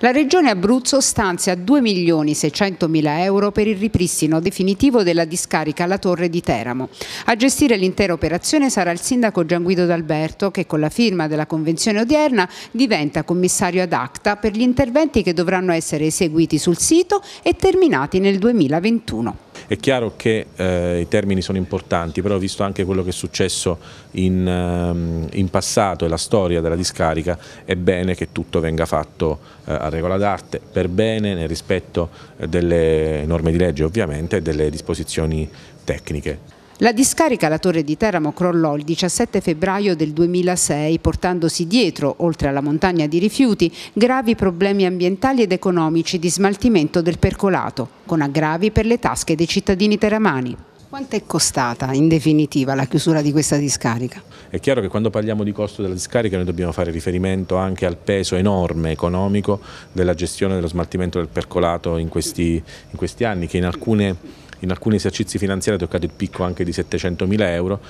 La Regione Abruzzo stanzia 2 milioni 600 mila euro per il ripristino definitivo della discarica La Torre di Teramo. A gestire l'intera operazione sarà il sindaco Gianguido D'Alberto che con la firma della convenzione odierna diventa commissario ad acta per gli interventi che dovranno essere eseguiti sul sito e terminati nel 2021. È chiaro che eh, i termini sono importanti, però visto anche quello che è successo in, ehm, in, passato e la storia della discarica, è bene che tutto venga fatto eh, a regola d'arte, per bene, nel rispetto eh, delle norme di legge ovviamente e delle disposizioni tecniche. La discarica La Torre di Teramo crollò il 17 febbraio del 2006 portandosi dietro, oltre alla montagna di rifiuti, gravi problemi ambientali ed economici di smaltimento del percolato, con aggravi per le tasche dei cittadini teramani. Quanto è costata in definitiva la chiusura di questa discarica? È chiaro che quando parliamo di costo della discarica noi dobbiamo fare riferimento anche al peso enorme economico della gestione dello smaltimento del percolato in questi, in questi anni, che in alcune in alcuni esercizi finanziari ha toccato il picco anche di 700 mila euro,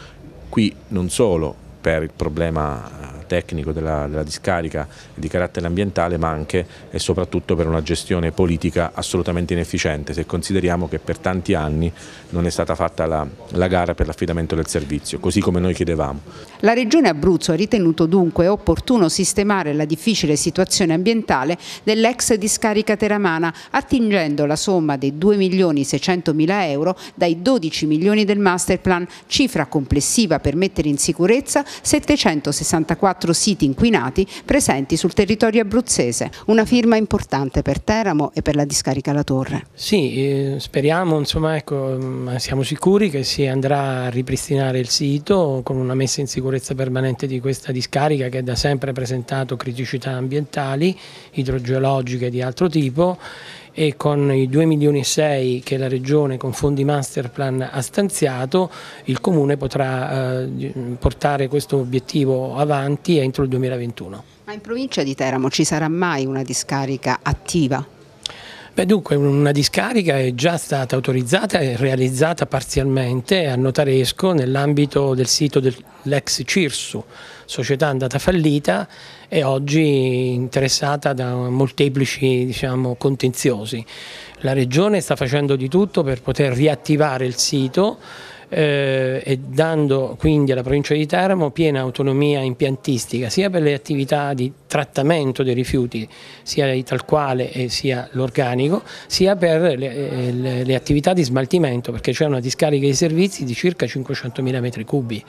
qui non solo per il problema eh, tecnico della, della discarica di carattere ambientale ma anche e soprattutto per una gestione politica assolutamente inefficiente se consideriamo che per tanti anni non è stata fatta la, la gara per l'affidamento del servizio così come noi chiedevamo. La Regione Abruzzo ha ritenuto dunque opportuno sistemare la difficile situazione ambientale dell'ex discarica teramana attingendo la somma dei 2 milioni 600 mila euro dai 12 milioni del master plan cifra complessiva per mettere in sicurezza 764 24 siti inquinati presenti sul territorio abruzzese, una firma importante per Teramo e per la discarica La Torre. Sì, eh, speriamo, insomma, ecco, mm, siamo sicuri che si andrà a ripristinare il sito con una messa in sicurezza permanente di questa discarica che è da sempre ha presentato criticità ambientali, idrogeologiche di altro tipo e con i 2 milioni e 6 che la Regione con fondi Masterplan ha stanziato, il Comune potrà eh, portare questo obiettivo avanti entro il 2021. Ma in provincia di Teramo ci sarà mai una discarica attiva? Beh, dunque una discarica è già stata autorizzata e realizzata parzialmente a Notaresco nell'ambito del sito dell'ex Cirsu, società andata fallita e oggi interessata da molteplici diciamo, contenziosi. La Regione sta facendo di tutto per poter riattivare il sito eh, e dando quindi alla provincia di Teramo piena autonomia impiantistica sia per le attività di trattamento dei rifiuti, sia il talquale sia l'organico, sia per le, eh, le, le attività di smaltimento perché c'è una discarica di servizi di circa 500.000 metri cubi